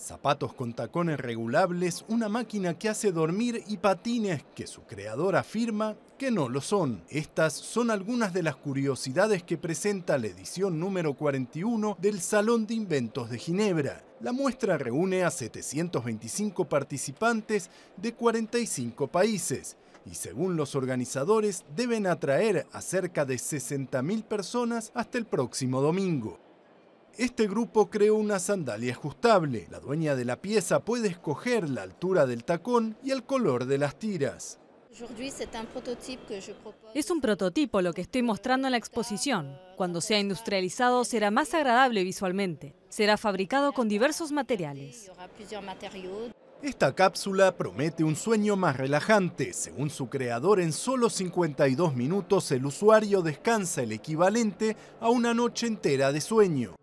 Zapatos con tacones regulables, una máquina que hace dormir y patines que su creador afirma que no lo son. Estas son algunas de las curiosidades que presenta la edición número 41 del Salón de Inventos de Ginebra. La muestra reúne a 725 participantes de 45 países y según los organizadores deben atraer a cerca de 60.000 personas hasta el próximo domingo. Este grupo creó una sandalia ajustable. La dueña de la pieza puede escoger la altura del tacón y el color de las tiras. Es un prototipo lo que estoy mostrando en la exposición. Cuando sea industrializado será más agradable visualmente. Será fabricado con diversos materiales. Esta cápsula promete un sueño más relajante. Según su creador, en solo 52 minutos el usuario descansa el equivalente a una noche entera de sueño.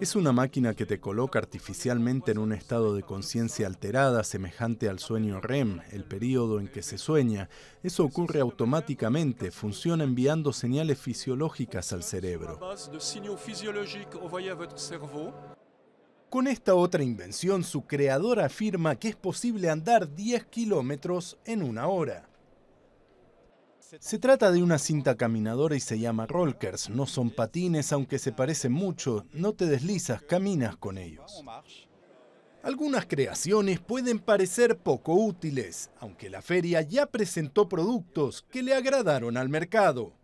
Es una máquina que te coloca artificialmente en un estado de conciencia alterada semejante al sueño REM, el periodo en que se sueña. Eso ocurre automáticamente, funciona enviando señales fisiológicas al cerebro. Con esta otra invención, su creador afirma que es posible andar 10 kilómetros en una hora. Se trata de una cinta caminadora y se llama Rolkers. No son patines, aunque se parecen mucho. No te deslizas, caminas con ellos. Algunas creaciones pueden parecer poco útiles, aunque la feria ya presentó productos que le agradaron al mercado.